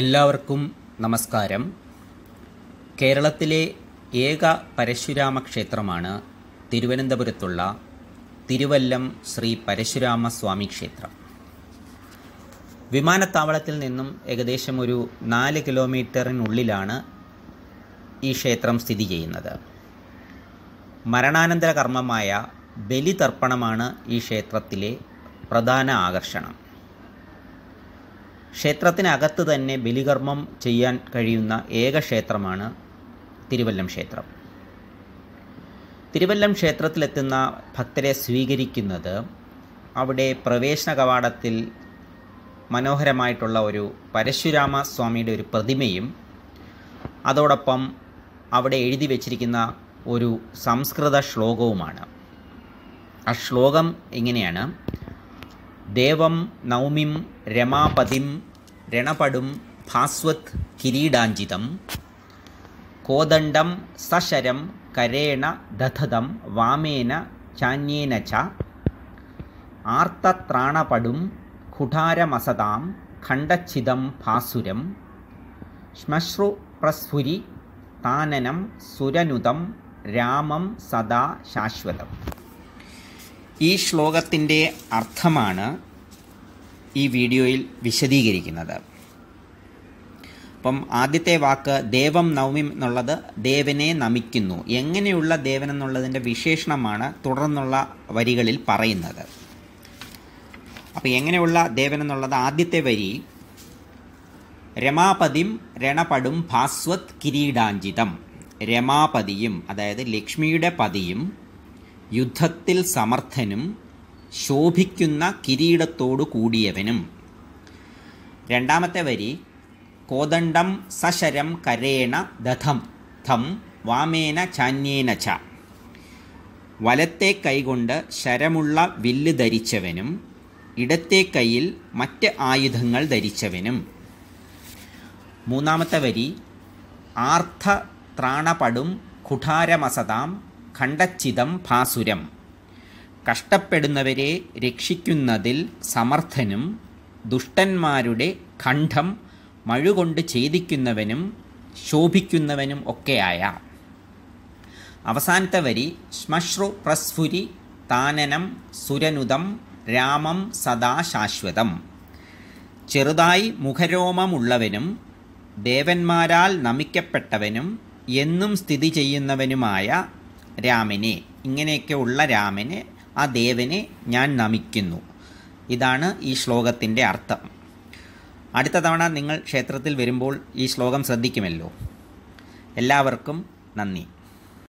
എല്ലാവർക്കും നമസ്കാരം കേരളത്തിലെ ഏക പരശുരാമ ക്ഷേത്രമാണ് തിരുവനന്തപുരത്തുള്ള തിരുവല്ലം ശ്രീ പരശുരാമ സ്വാമി ക്ഷേത്രം വിമാനത്താവളത്തിൽ നിന്നും ഏകദേശം ഒരു നാല് കിലോമീറ്ററിനുള്ളിലാണ് ഈ ക്ഷേത്രം സ്ഥിതി ചെയ്യുന്നത് മരണാനന്തര കർമ്മമായ ബലിതർപ്പണമാണ് ഈ ക്ഷേത്രത്തിലെ പ്രധാന ആകർഷണം ക്ഷേത്രത്തിനകത്ത് തന്നെ ബലികർമ്മം ചെയ്യാൻ കഴിയുന്ന ഏക ക്ഷേത്രമാണ് തിരുവല്ലം ക്ഷേത്രം തിരുവല്ലം ക്ഷേത്രത്തിലെത്തുന്ന ഭക്തരെ സ്വീകരിക്കുന്നത് അവിടെ പ്രവേശന കവാടത്തിൽ മനോഹരമായിട്ടുള്ള ഒരു പരശുരാമ സ്വാമിയുടെ ഒരു പ്രതിമയും അതോടൊപ്പം അവിടെ എഴുതി വച്ചിരിക്കുന്ന ഒരു സംസ്കൃത ശ്ലോകവുമാണ് ആ ശ്ലോകം എങ്ങനെയാണ് ദേവം നൗമിം രമാപതിം രണപടും ഭാസ്വത് കിരീടാഞ്ചിതം കോദണ്ഡം സശരം കരേണ ദധതം വാമേന ചാന്യേന ച ആർത്തത്രാണപടും കുഠാരമസതാം ഖണ്ഡച്ഛിതം ഭാസുരം ശ്മശ്രു പ്രസ്ഫുരി താനനം സുരനുതം രാമം സദാ ശാശ്വതം ഈ ശ്ലോകത്തിൻ്റെ അർത്ഥമാണ് ഈ വീഡിയോയിൽ വിശദീകരിക്കുന്നത് അപ്പം ആദ്യത്തെ വാക്ക് ദേവം നവമി എന്നുള്ളത് ദേവനെ നമിക്കുന്നു എങ്ങനെയുള്ള ദേവൻ എന്നുള്ളതിൻ്റെ വിശേഷണമാണ് തുടർന്നുള്ള വരികളിൽ പറയുന്നത് അപ്പോൾ എങ്ങനെയുള്ള ദേവൻ എന്നുള്ളത് ആദ്യത്തെ വരി രമാപതിം രണപടും ഭാസ്വത് കിരീടാഞ്ചിതം രമാപതിയും അതായത് ലക്ഷ്മിയുടെ പതിയും യുദ്ധത്തിൽ സമർത്ഥനും ശോഭിക്കുന്ന കിരീടത്തോടു കൂടിയവനും രണ്ടാമത്തെ വരി കോദണ്ഡം സശരം കരേണ ദധം ധം വാമേന ചാന്യേന ച വലത്തെ കൈകൊണ്ട് ശരമുള്ള വില്ല് ധരിച്ചവനും ഇടത്തെ കൈയിൽ മറ്റ് ആയുധങ്ങൾ ധരിച്ചവനും മൂന്നാമത്തെ വരി ആർത്ഥ ത്രാണപടും കുഠാരമസതാം ഖണ്ഡച്ചിതം ഭാസുരം കഷ്ടപ്പെടുന്നവരെ രക്ഷിക്കുന്നതിൽ സമർത്ഥനും ദുഷ്ടന്മാരുടെ ഖണ്ഡം മഴുകൊണ്ട് ഛേദിക്കുന്നവനും ശോഭിക്കുന്നവനും ഒക്കെയായ അവസാനത്തെ വരി ശ്മശ്രു പ്രസ്ഫുരി താനനം സുരനുദം രാമം സദാ ശാശ്വതം ചെറുതായി മുഖരോമമുള്ളവനും ദേവന്മാരാൽ നമിക്കപ്പെട്ടവനും എന്നും സ്ഥിതി ചെയ്യുന്നവനുമായ രാമനെ ഇങ്ങനെയൊക്കെ ഉള്ള രാമനെ ആ ദേവനെ ഞാൻ നമിക്കുന്നു ഇതാണ് ഈ ശ്ലോകത്തിൻ്റെ അർത്ഥം അടുത്ത തവണ നിങ്ങൾ ക്ഷേത്രത്തിൽ വരുമ്പോൾ ഈ ശ്ലോകം ശ്രദ്ധിക്കുമല്ലോ എല്ലാവർക്കും നന്ദി